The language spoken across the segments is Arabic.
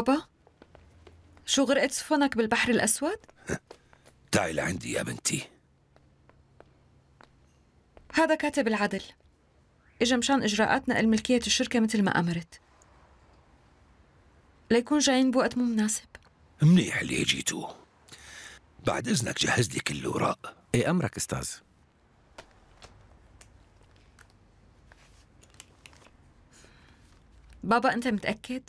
بابا شو غرقت سفنك بالبحر الأسود؟ تعي لعندي يا بنتي هذا كاتب العدل إجا مشان إجراءات نقل ملكية الشركة مثل ما أمرت ليكون جايين بوقت مو مناسب منيح اللي اجيتوا بعد إذنك جهز لي كل الأوراق إيه أمرك أستاذ بابا أنت متأكد؟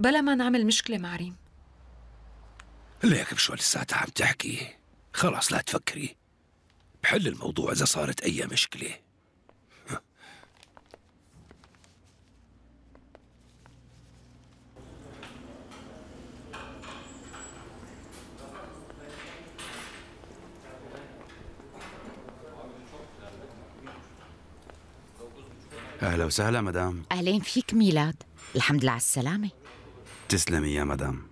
بلا ما نعمل مشكلة مع ريم ليك بشو لساتها عم تحكي خلاص لا تفكري بحل الموضوع إذا صارت أي مشكلة اهلا وسهلا مدام اهلين فيك ميلاد الحمد لله على السلامه تسلمي يا مدام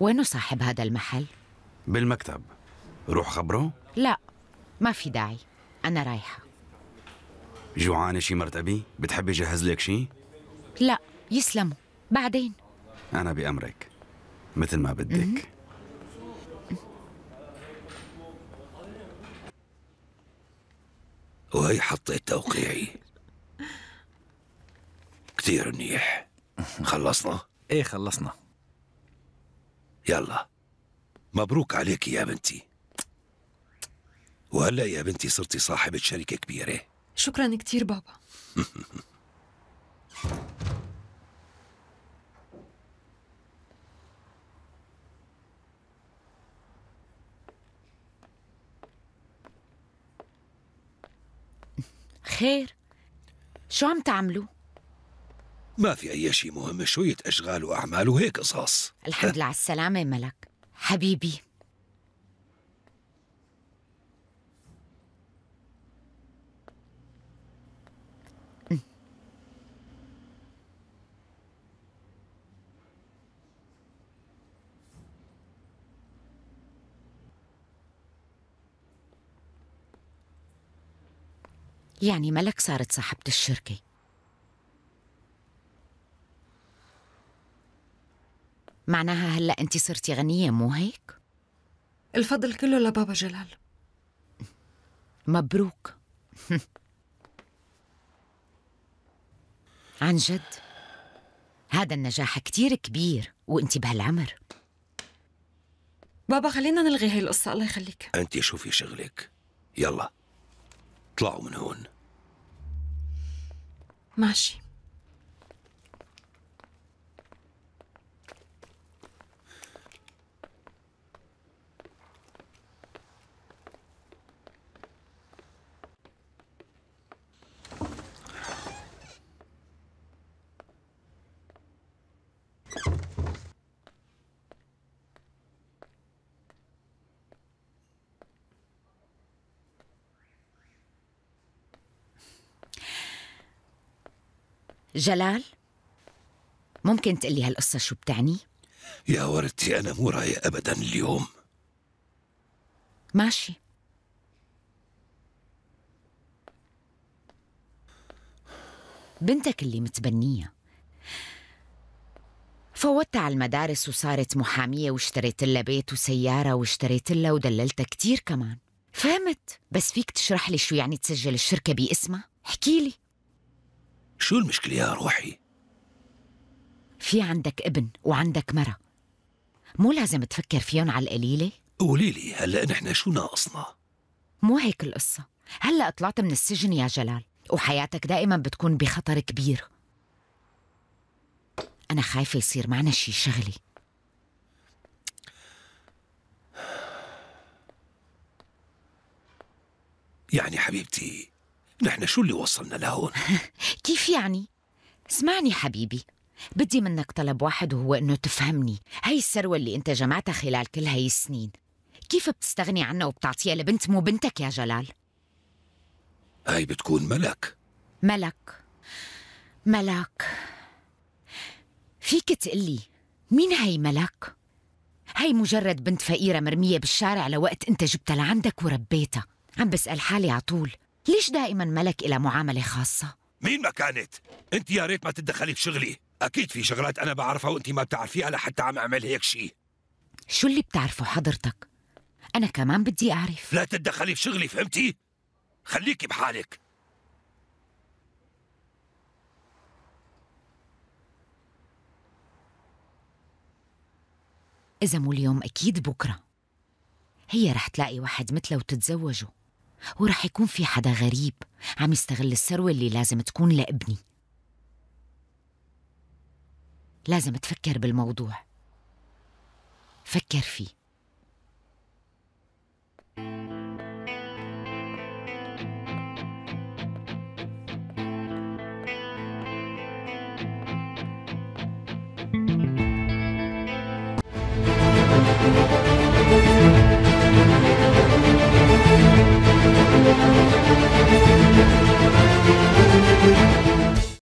وينه صاحب هذا المحل؟ بالمكتب روح خبره؟ لا ما في داعي أنا رايحة جوعانة شي مرت أبي؟ بتحبي جهز لك شي؟ لا يسلموا بعدين أنا بأمرك مثل ما بدك وهي حطيت توقيعي كثير منيح خلصنا؟ ايه خلصنا يلا مبروك عليك يا بنتي وهلا يا بنتي صرتي صاحبة شركة كبيرة شكرا كثير بابا خير شو عم تعملوا؟ ما في أي شيء مهم شوية أشغال وأعمال وهيك قصص الحمد لله على السلامة ملك حبيبي يعني ملك صارت صاحبة الشركة معناها هلا انت صرتي غنيه مو هيك الفضل كله لبابا جلال مبروك عن جد هذا النجاح كتير كبير وانت بهالعمر بابا خلينا نلغي هاي القصة الله يخليك انت شوفي شغلك يلا اطلعوا من هون ماشي جلال ممكن تقلي هالقصة شو بتعني؟ يا وردتي أنا مو رايق أبدا اليوم ماشي بنتك اللي متبنية فوتها على المدارس وصارت محامية واشتريت لها بيت وسيارة واشتريت لها ودللتها كتير كمان فهمت بس فيك تشرح لي شو يعني تسجل الشركة باسمها؟ احكي لي شو المشكلة يا روحي؟ في عندك ابن وعندك مرة مو لازم تفكر فيهم على القليلة؟ قولي لي هلا نحن شو ناقصنا؟ مو هيك القصة، هلا طلعت من السجن يا جلال وحياتك دائما بتكون بخطر كبير أنا خايفة يصير معنا شي شغلي يعني حبيبتي نحن شو اللي وصلنا لهون؟ كيف يعني؟ اسمعني حبيبي بدي منك طلب واحد وهو انه تفهمني هاي الثروة اللي انت جمعتها خلال كل هاي السنين كيف بتستغني عنها وبتعطيها لبنت مو بنتك يا جلال؟ هاي بتكون ملك ملك ملك فيك تقلي مين هاي ملك؟ هاي مجرد بنت فقيرة مرمية بالشارع لوقت انت جبتها لعندك وربيتها عم بسأل حالي عطول ليش دائما ملك إلى معاملة خاصة؟ مين ما كانت؟ أنت يا ريت ما تتدخلي بشغلي أكيد في شغلات أنا بعرفها وأنت ما بتعرفيها لحتى عم أعمل هيك شيء شو اللي بتعرفه حضرتك؟ أنا كمان بدي أعرف لا تتدخلي بشغلي فهمتي؟ خليكي بحالك إذا مو اليوم أكيد بكرة هي رح تلاقي واحد مثله وتتزوجه وراح يكون في حدا غريب عم يستغل الثروة اللي لازم تكون لابني لازم تفكر بالموضوع فكر فيه